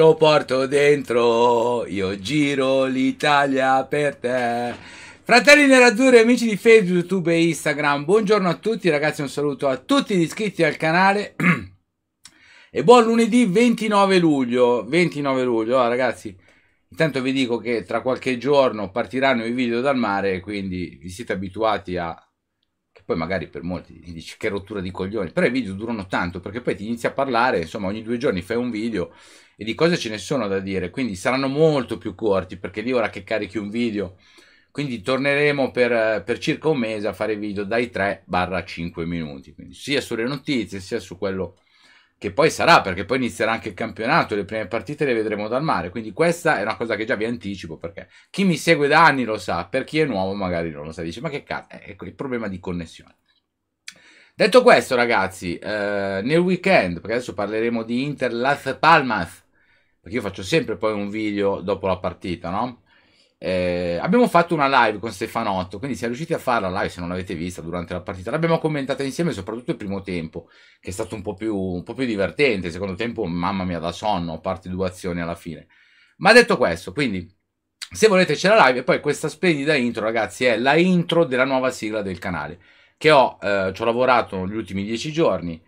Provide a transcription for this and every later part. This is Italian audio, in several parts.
lo porto dentro, io giro l'Italia per te. Fratelli Nerazzurri, amici di Facebook, YouTube e Instagram, buongiorno a tutti ragazzi, un saluto a tutti gli iscritti al canale e buon lunedì 29 luglio, 29 luglio, oh, ragazzi, intanto vi dico che tra qualche giorno partiranno i video dal mare, quindi vi siete abituati a poi magari per molti dici che rottura di coglioni, però i video durano tanto perché poi ti inizi a parlare, insomma ogni due giorni fai un video e di cose ce ne sono da dire, quindi saranno molto più corti perché lì ora che carichi un video, quindi torneremo per, per circa un mese a fare video dai 3 5 minuti, quindi sia sulle notizie sia su quello che poi sarà perché poi inizierà anche il campionato, le prime partite le vedremo dal mare, quindi questa è una cosa che già vi anticipo perché chi mi segue da anni lo sa, per chi è nuovo magari non lo sa, dice ma che cazzo, ecco il problema di connessione. Detto questo ragazzi, eh, nel weekend, perché adesso parleremo di Inter Las Palmas, perché io faccio sempre poi un video dopo la partita, no? Eh, abbiamo fatto una live con Stefanotto, quindi se riuscite a farla live, se non l'avete vista durante la partita, l'abbiamo commentata insieme, soprattutto il primo tempo, che è stato un po' più, un po più divertente. Il secondo tempo, mamma mia, da sonno, a parte due azioni alla fine. Ma detto questo, quindi se volete c'è la live e poi questa splendida intro, ragazzi, è la intro della nuova sigla del canale, che ho, eh, ci ho lavorato negli ultimi dieci giorni.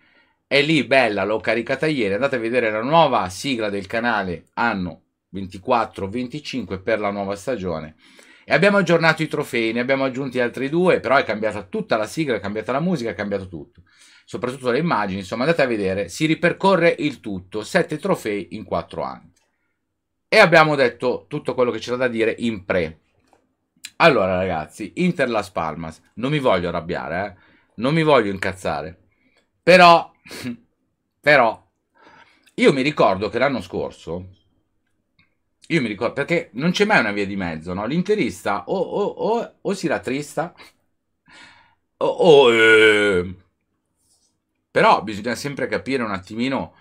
È lì, bella, l'ho caricata ieri, andate a vedere la nuova sigla del canale, hanno 24-25 per la nuova stagione. E abbiamo aggiornato i trofei, ne abbiamo aggiunti altri due, però è cambiata tutta la sigla, è cambiata la musica, è cambiato tutto. Soprattutto le immagini, insomma andate a vedere, si ripercorre il tutto, sette trofei in quattro anni. E abbiamo detto tutto quello che c'era da dire in pre. Allora ragazzi, Inter Las Palmas, non mi voglio arrabbiare, eh? non mi voglio incazzare, però, però, io mi ricordo che l'anno scorso, io mi ricordo perché non c'è mai una via di mezzo, no? L'interista o, o, o, o si rattrista o... o eh. Però bisogna sempre capire un attimino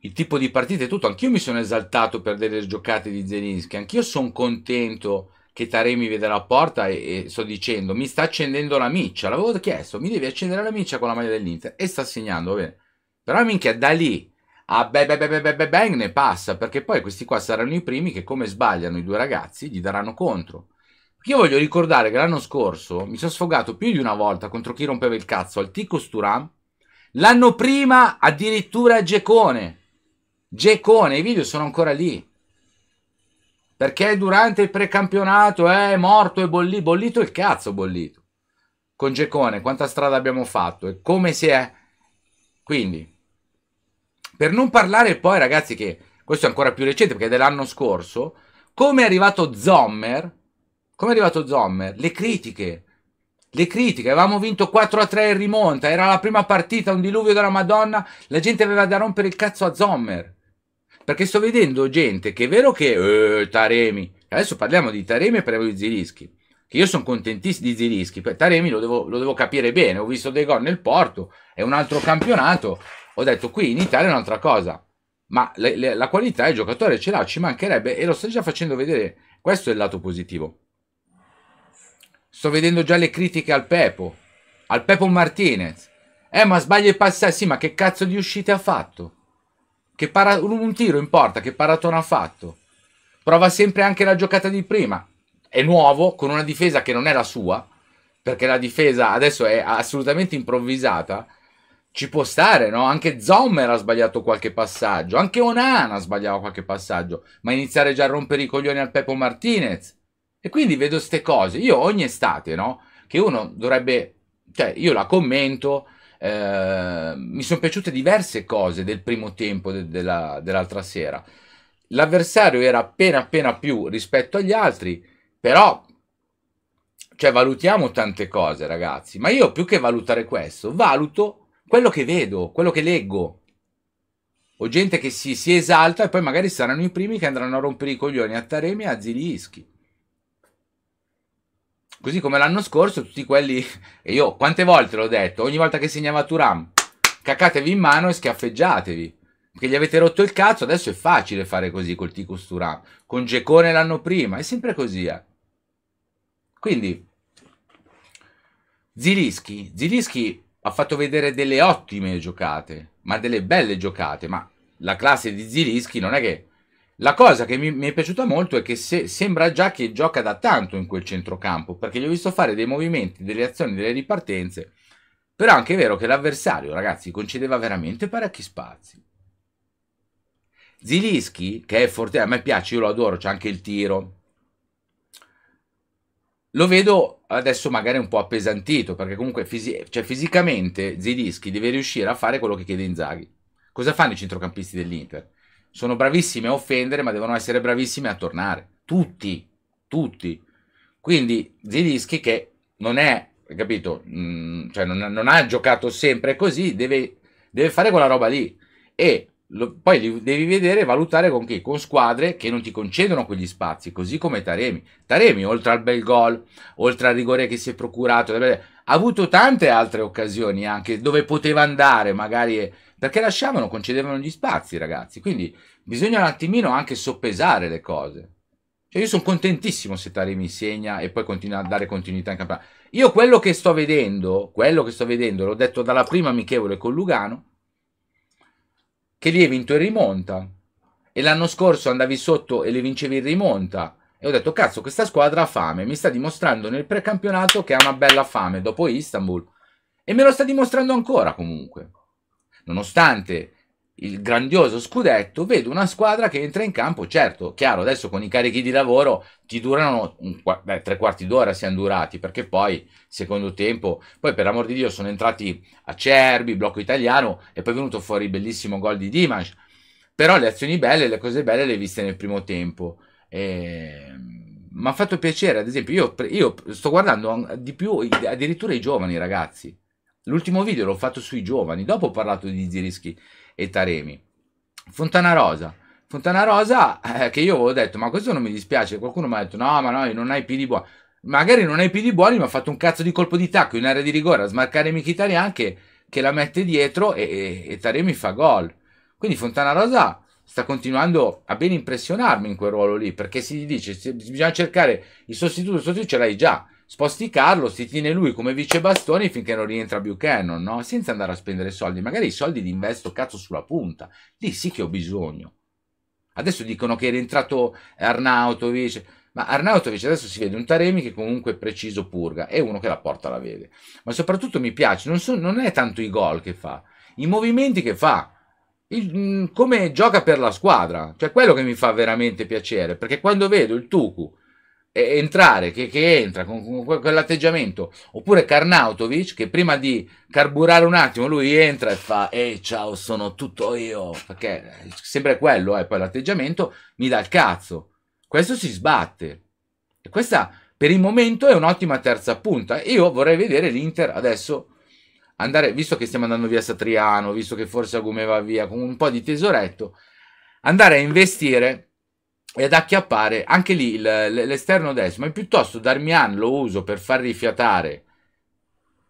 il tipo di partita e tutto. Anch'io mi sono esaltato per delle giocate di Zelinski, anch'io sono contento che Taremi veda la porta e, e, sto dicendo mi sta accendendo la miccia, l'avevo chiesto, mi devi accendere la miccia con la maglia dell'Inter e sta segnando, bene. Però minchia, da lì a ah, beh, beh, beh, beh, beh, bang ne passa, perché poi questi qua saranno i primi che come sbagliano i due ragazzi gli daranno contro. Io voglio ricordare che l'anno scorso mi sono sfogato più di una volta contro chi rompeva il cazzo al Tico Sturam, l'anno prima addirittura a Gecone. Gecone, i video sono ancora lì. Perché durante il precampionato eh, è morto e bollito, bollito il cazzo bollito. Con Gecone, quanta strada abbiamo fatto e come si è... Quindi, per non parlare poi, ragazzi, che questo è ancora più recente perché è dell'anno scorso, come è arrivato Zommer, come è arrivato Zommer, le critiche, le critiche, avevamo vinto 4 a 3 in rimonta, era la prima partita, un diluvio della Madonna, la gente aveva da rompere il cazzo a Zommer. Perché sto vedendo gente che è vero che eh, Taremi, adesso parliamo di Taremi e parliamo di Zirischi, che io sono contentissimo di Zirischi, Taremi lo devo, lo devo capire bene, ho visto dei gol nel Porto, è un altro campionato, ho detto qui in Italia è un'altra cosa, ma le, le, la qualità il giocatore ce l'ha, ci mancherebbe e lo sto già facendo vedere, questo è il lato positivo. Sto vedendo già le critiche al Pepo, al Pepo Martinez. Eh ma sbaglia i passaggi, sì ma che cazzo di uscite ha fatto? Che para- un tiro in porta, che paratona ha fatto? Prova sempre anche la giocata di prima, è nuovo, con una difesa che non è la sua, perché la difesa adesso è assolutamente improvvisata, ci può stare, no? Anche Zommer ha sbagliato qualche passaggio, anche Onana sbagliava qualche passaggio, ma iniziare già a rompere i coglioni al Pepo Martinez. E quindi vedo queste cose. Io ogni estate, no? Che uno dovrebbe, cioè io la commento, eh, mi sono piaciute diverse cose del primo tempo de della, dell'altra sera. L'avversario era appena appena più rispetto agli altri, però cioè valutiamo tante cose, ragazzi, ma io più che valutare questo, valuto quello che vedo, quello che leggo. O gente che si, si esalta e poi magari saranno i primi che andranno a rompere i coglioni a Taremi e a Zilischi. Così come l'anno scorso, tutti quelli. E io quante volte l'ho detto? Ogni volta che segnava Turam, caccatevi in mano e schiaffeggiatevi. Perché gli avete rotto il cazzo, adesso è facile fare così col Ticus Turam. Con Giacone l'anno prima, è sempre così. Eh. Quindi, Zilischi, Zilischi ha fatto vedere delle ottime giocate, ma delle belle giocate, ma la classe di Zilischi non è che... La cosa che mi, mi è piaciuta molto è che se, sembra già che gioca da tanto in quel centrocampo, perché gli ho visto fare dei movimenti, delle azioni, delle ripartenze, però anche è vero che l'avversario, ragazzi, concedeva veramente parecchi spazi. Zilischi, che è forte, a me piace, io lo adoro, c'è anche il tiro, lo vedo adesso magari un po' appesantito, perché comunque fisi- cioè, fisicamente Zidischi deve riuscire a fare quello che chiede Inzaghi. Cosa fanno i centrocampisti dell'Inter? Sono bravissimi a offendere, ma devono essere bravissimi a tornare. Tutti, tutti. Quindi Zidischi che non è, capito, mh, mm, cioè non, non, ha giocato sempre così, deve, deve fare quella roba lì. E lo, poi li devi vedere e valutare con chi? Con squadre che non ti concedono quegli spazi, così come Taremi. Taremi, oltre al bel gol, oltre al rigore che si è procurato, ha avuto tante altre occasioni anche dove poteva andare, magari perché lasciavano, concedevano gli spazi, ragazzi. Quindi bisogna un attimino anche soppesare le cose. Cioè io sono contentissimo se Taremi segna e poi continua a dare continuità in campagna. Io quello che sto vedendo, quello che sto vedendo, l'ho detto dalla prima amichevole con Lugano che li hai vinto in rimonta. E l'anno scorso andavi sotto e le vincevi in rimonta. E ho detto, cazzo, questa squadra ha fame. Mi sta dimostrando nel precampionato che ha una bella fame dopo Istanbul. E me lo sta dimostrando ancora comunque. Nonostante il grandioso scudetto, vedo una squadra che entra in campo, certo, chiaro, adesso con i carichi di lavoro ti durano un, beh, tre quarti d'ora, siamo durati, perché poi, secondo tempo, poi per amor di Dio sono entrati Acerbi, blocco italiano, e poi è venuto fuori il bellissimo gol di Dimash, però le azioni belle, le cose belle le ho viste nel primo tempo. E... Ehm, Mi ha fatto piacere, ad esempio, io, io sto guardando di più addirittura i giovani ragazzi. L'ultimo video l'ho fatto sui giovani, dopo ho parlato di Zirischi e Taremi. Fontana Rosa. Fontana Rosa, eh, che io avevo detto, ma questo non mi dispiace. Qualcuno mi ha detto, no, ma no, non hai piedi buoni. Magari non hai piedi buoni, ma ha fatto un cazzo di colpo di tacco in area di rigore a smarcare Mkhitaryan che, che la mette dietro e, e, e Taremi fa gol. Quindi Fontana Rosa sta continuando a ben impressionarmi in quel ruolo lì, perché si dice, se, bisogna cercare il sostituto, il sostituto ce l'hai già sposti Carlo, si tiene lui come vice bastoni finché non rientra Buchanan, no? Senza andare a spendere soldi, magari i soldi li investo cazzo sulla punta, lì sì che ho bisogno. Adesso dicono che è rientrato Arnautovic, ma Arnautovic adesso si vede un Taremi che comunque è preciso purga, è uno che la porta la vede. Ma soprattutto mi piace, non, so, non è tanto i gol che fa, i movimenti che fa, il, mm, come gioca per la squadra, cioè quello che mi fa veramente piacere, perché quando vedo il Tucu entrare, che, che entra con, con, quell'atteggiamento, oppure Karnautovic che prima di carburare un attimo lui entra e fa e ciao sono tutto io, perché eh, sempre quello è eh, poi l'atteggiamento, mi dà il cazzo, questo si sbatte e questa per il momento è un'ottima terza punta, io vorrei vedere l'Inter adesso andare, visto che stiamo andando via Satriano, visto che forse Agume va via con un po' di tesoretto, andare a investire ad acchiappare anche lì l'esterno destro, ma piuttosto Darmian lo uso per far rifiatare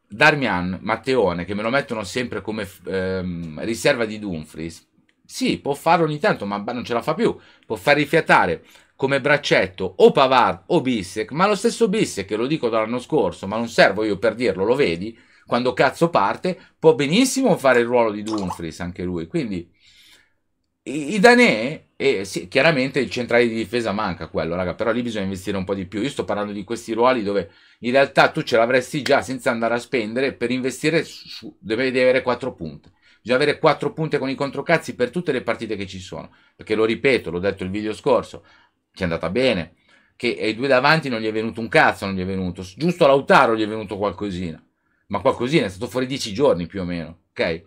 Darmian Matteone, che me lo mettono sempre come ehm, riserva di Dumfries, sì, può farlo ogni tanto, ma non ce la fa più, può far rifiatare come braccetto o Pavard o Bissek, ma lo stesso Bissek, lo dico dall'anno scorso, ma non servo io per dirlo, lo vedi, quando cazzo parte, può benissimo fare il ruolo di Dumfries anche lui, quindi i, i danè, eh, sì, chiaramente il centrale di difesa manca quello, raga, però lì bisogna investire un po' di più. Io sto parlando di questi ruoli dove in realtà tu ce l'avresti già senza andare a spendere, per investire su, devi, devi avere 4 punte. Bisogna avere 4 punte con i controcazzi per tutte le partite che ci sono, perché lo ripeto, l'ho detto il video scorso, ci è andata bene, che ai due davanti non gli è venuto un cazzo, non gli è venuto, giusto Lautaro gli è venuto qualcosina, ma qualcosina, è stato fuori 10 giorni più o meno, ok?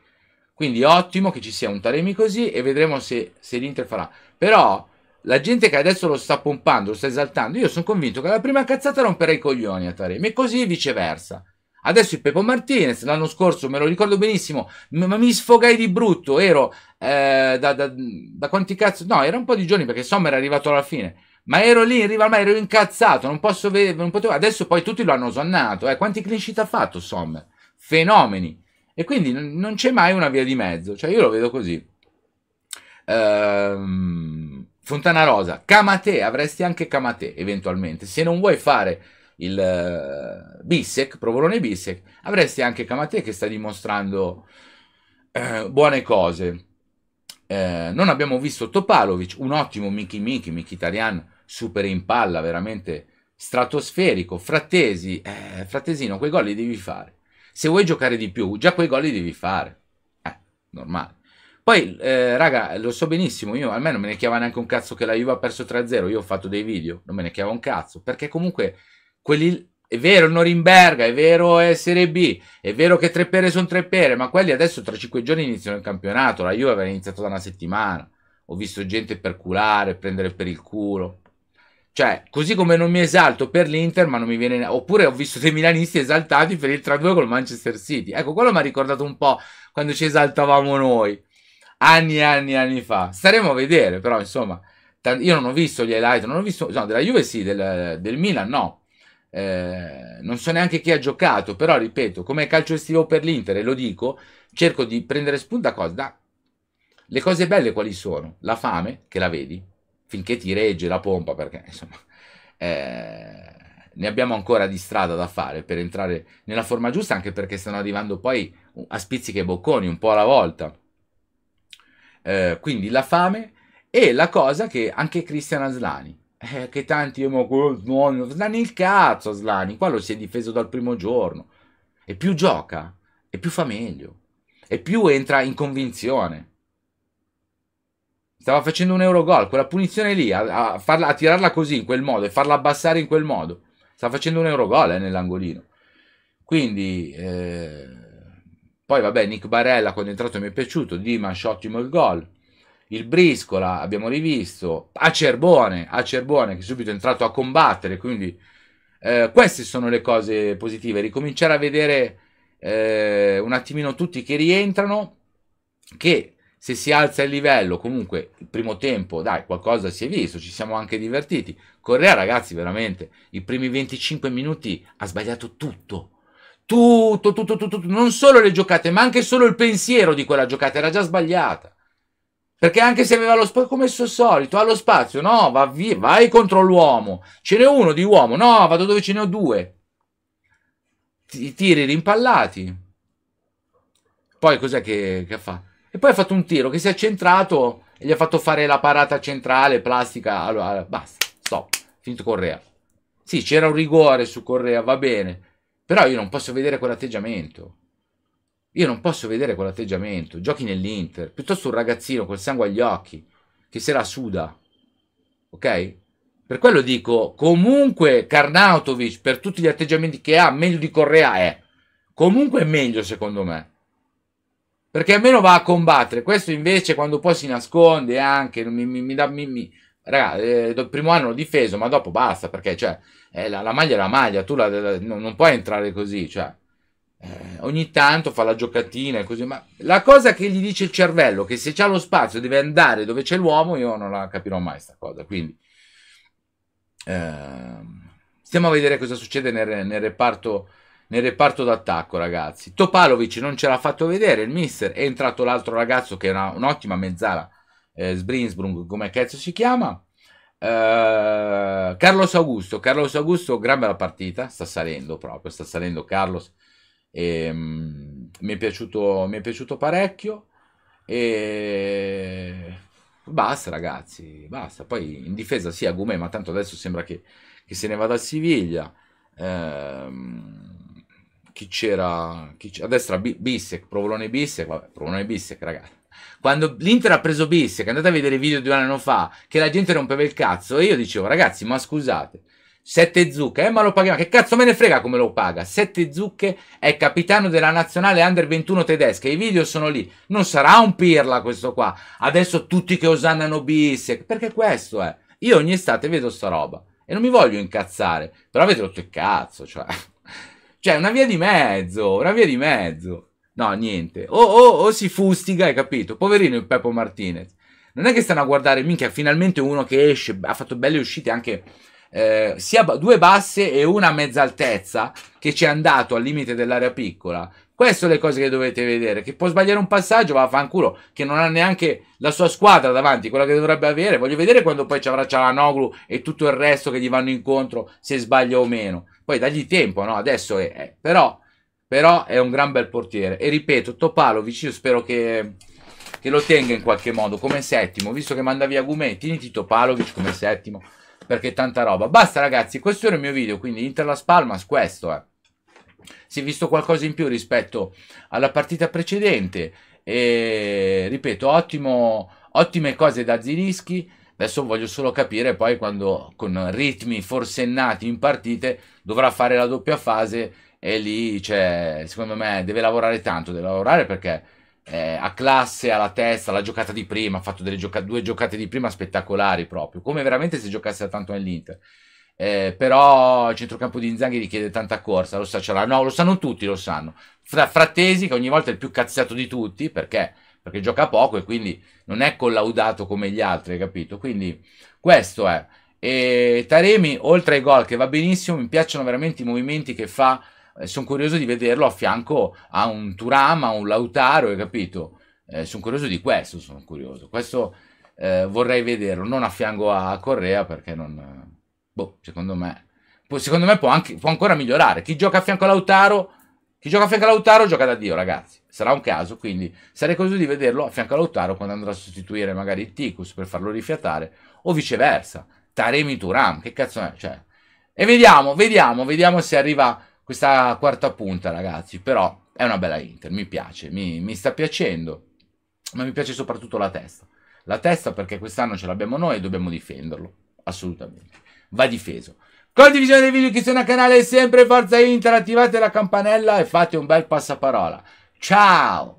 Quindi ottimo che ci sia un Taremi così e vedremo se, se l'Inter farà. Però la gente che adesso lo sta pompando, lo sta esaltando, io sono convinto che alla prima cazzata romperà i coglioni a Taremi e così viceversa. Adesso il Pepo Martinez, l'anno scorso me lo ricordo benissimo, ma mi sfogai di brutto, ero eh, da, da, da, quanti cazzo... No, era un po' di giorni perché Sommer è arrivato alla fine, ma ero lì in riva al mare, ero incazzato, non posso vedere, non potevo... Adesso poi tutti lo hanno sonnato, eh, quanti clean ha fatto Sommer? Fenomeni. E quindi non c'è mai una via di mezzo, cioè io lo vedo così. Ehm, Fontana Rosa, Camate, avresti anche Camate eventualmente, se non vuoi fare il uh, eh, Bissec, Provolone Bissec, avresti anche Camate che sta dimostrando eh, buone cose. Eh, non abbiamo visto Topalovic, un ottimo Miki Miki, Italian, super in palla, veramente stratosferico, Frattesi, eh, Frattesino, quei gol li devi fare se vuoi giocare di più, già quei gol li devi fare. Eh, normale. Poi, eh, raga, lo so benissimo, io a me non me ne chiava neanche un cazzo che la Juve ha perso 3-0, io ho fatto dei video, non me ne chiava un cazzo, perché comunque quelli... È vero Norimberga, è vero è eh, Serie B, è vero che tre pere sono tre pere, ma quelli adesso tra cinque giorni iniziano il campionato, la Juve aveva iniziato da una settimana, ho visto gente perculare, prendere per il culo, cioè, così come non mi esalto per l'Inter, ma non mi viene... Oppure ho visto dei milanisti esaltati per il 3-2 col Manchester City. Ecco, quello mi ha ricordato un po' quando ci esaltavamo noi. Anni e anni e anni fa. Staremo a vedere, però, insomma. Io non ho visto gli highlight, non ho visto... No, della Juve sì, del, del Milan no. Eh, non so neanche chi ha giocato, però, ripeto, come calcio estivo per l'Inter, e lo dico, cerco di prendere spunto da cosa? Le cose belle quali sono? La fame, che la vedi, finché ti regge la pompa, perché insomma eh, ne abbiamo ancora di strada da fare per entrare nella forma giusta, anche perché stanno arrivando poi a spizziche e bocconi un po' alla volta. Eh, quindi la fame e la cosa che anche Cristian Aslani, eh, che tanti io eh, mi Aslani il cazzo Aslani, qua lo si è difeso dal primo giorno, e più gioca, e più fa meglio, e più entra in convinzione Stava facendo un Eurogol, quella punizione lì, a, a, farla, a, tirarla così, in quel modo, e farla abbassare in quel modo. Stava facendo un Eurogol eh, nell'angolino. Quindi, eh, poi vabbè, Nick Barella quando è entrato mi è piaciuto, Dimash ottimo il gol. Il Briscola abbiamo rivisto, Acerbone, Acerbone che subito è entrato a combattere, quindi eh, queste sono le cose positive, ricominciare a vedere eh, un attimino tutti che rientrano, che se si alza il livello, comunque il primo tempo, dai, qualcosa si è visto, ci siamo anche divertiti. Correa, ragazzi, veramente, i primi 25 minuti ha sbagliato tutto. Tutto, tutto, tutto, tutto, non solo le giocate, ma anche solo il pensiero di quella giocata era già sbagliata. Perché anche se aveva lo spazio, come al solito, ha lo spazio, no, va via, vai contro l'uomo, ce n'è uno di uomo, no, vado dove ce ne ho due. I tiri rimpallati. Poi cos'è che, che fatto? E poi ha fatto un tiro che si è centrato e gli ha fatto fare la parata centrale, plastica. Allora, basta, stop, finito Correa. Sì, c'era un rigore su Correa, va bene. Però io non posso vedere quell'atteggiamento. Io non posso vedere quell'atteggiamento. Giochi nell'Inter. Piuttosto un ragazzino col sangue agli occhi che se la suda. Ok? Per quello dico, comunque Karnautovic, per tutti gli atteggiamenti che ha, meglio di Correa è. Comunque è meglio secondo me. Perché almeno va a combattere. Questo invece quando poi si nasconde anche, mi, mi, mi, da, mi raga, eh, il primo anno l'ho difeso, ma dopo basta, perché cioè, eh, la, la, maglia è la maglia, tu la, la, non, non, puoi entrare così, cioè, eh, ogni tanto fa la giocatina e così, ma la cosa che gli dice il cervello, che se c'è lo spazio deve andare dove c'è l'uomo, io non la capirò mai questa cosa, quindi... Ehm, stiamo a vedere cosa succede nel, nel reparto nel reparto d'attacco, ragazzi. Topalovic non ce l'ha fatto vedere, il mister è entrato l'altro ragazzo che era un'ottima mezzala, eh, Sbrinsbrung, come cazzo si chiama. Eh, Carlos Augusto, Carlos Augusto, gran bella partita, sta salendo proprio, sta salendo Carlos. E, ehm, mh, mi, è piaciuto, mi è piaciuto parecchio. E basta ragazzi, basta. Poi in difesa sì, Agumè, ma tanto adesso sembra che, che se ne vada a Siviglia. Ehm, chi c'era, chi c'era a destra B- Bissec, Provolone Bissec, vabbè, Provolone Bissec, ragazzi. Quando l'Inter ha preso Bissec, andate a vedere i video di un anno fa, che la gente rompeva il cazzo, e io dicevo, ragazzi, ma scusate, sette zucche, eh, ma lo paghiamo, che cazzo me ne frega come lo paga? sette zucche è capitano della nazionale under 21 tedesca, i video sono lì, non sarà un pirla questo qua, adesso tutti che osannano Bissec, perché questo è, eh. io ogni estate vedo sta roba, e non mi voglio incazzare, però avete rotto il cazzo, cioè... Cioè, una via di mezzo, una via di mezzo. No, niente. O, o, o si fustiga, hai capito? Poverino il Peppo Martinez. Non è che stanno a guardare, minchia, finalmente uno che esce, ha fatto belle uscite anche... Eh, sia due basse e una a mezza altezza che ci è andato al limite dell'area piccola queste sono le cose che dovete vedere. Che può sbagliare un passaggio, va a fanculo. Che non ha neanche la sua squadra davanti, quella che dovrebbe avere. Voglio vedere quando poi ci avrà Cialanoglu e tutto il resto che gli vanno incontro, se sbaglia o meno poi dagli tempo, no? Adesso è, è però, però, è un gran bel portiere. E ripeto, Topalovic, io spero che, che, lo tenga in qualche modo come settimo, visto che manda via Gumè, tieniti Topalovic come settimo, perché tanta roba. Basta ragazzi, questo era il mio video, quindi Inter Las Palmas, questo è. Eh. Si è visto qualcosa in più rispetto alla partita precedente e ripeto, ottimo, ottime cose da Zirischi Adesso voglio solo capire poi quando con ritmi forsennati in partite dovrà fare la doppia fase e lì, cioè, secondo me deve lavorare tanto, deve lavorare perché eh, a classe, alla testa, la giocata di prima, ha fatto gioca due giocate di prima spettacolari proprio, come veramente se giocasse tanto nell'Inter. Eh, però il centrocampo di Inzaghi richiede tanta corsa, lo sa, ce l'ha. No, lo sanno tutti, lo sanno. Fra Frattesi, che ogni volta è il più cazziato di tutti, perché perché gioca poco e quindi non è collaudato come gli altri, hai capito? Quindi questo è. E Taremi, oltre ai gol che va benissimo, mi piacciono veramente i movimenti che fa, eh, sono curioso di vederlo a fianco a un Turama, a un Lautaro, hai capito? Eh, sono curioso di questo, sono curioso. Questo eh, vorrei vederlo, non a fianco a Correa perché non... Boh, secondo me... Secondo me può, anche, può ancora migliorare. Chi gioca a fianco a Lautaro chi gioca a fianco a Lautaro gioca da Dio, ragazzi. Sarà un caso, quindi sarei curioso di vederlo a fianco a Lautaro quando andrà a sostituire magari il Ticus per farlo rifiatare, o viceversa. Taremi Turam, che cazzo è? Cioè, e vediamo, vediamo, vediamo se arriva questa quarta punta, ragazzi. Però è una bella Inter, mi piace, mi, mi sta piacendo, ma mi piace soprattutto la testa. La testa perché quest'anno ce l'abbiamo noi e dobbiamo difenderlo, assolutamente. Va difeso. Condivisione dei video, iscrizione al canale sempre Forza Inter, attivate la campanella e fate un bel passaparola. Ciao!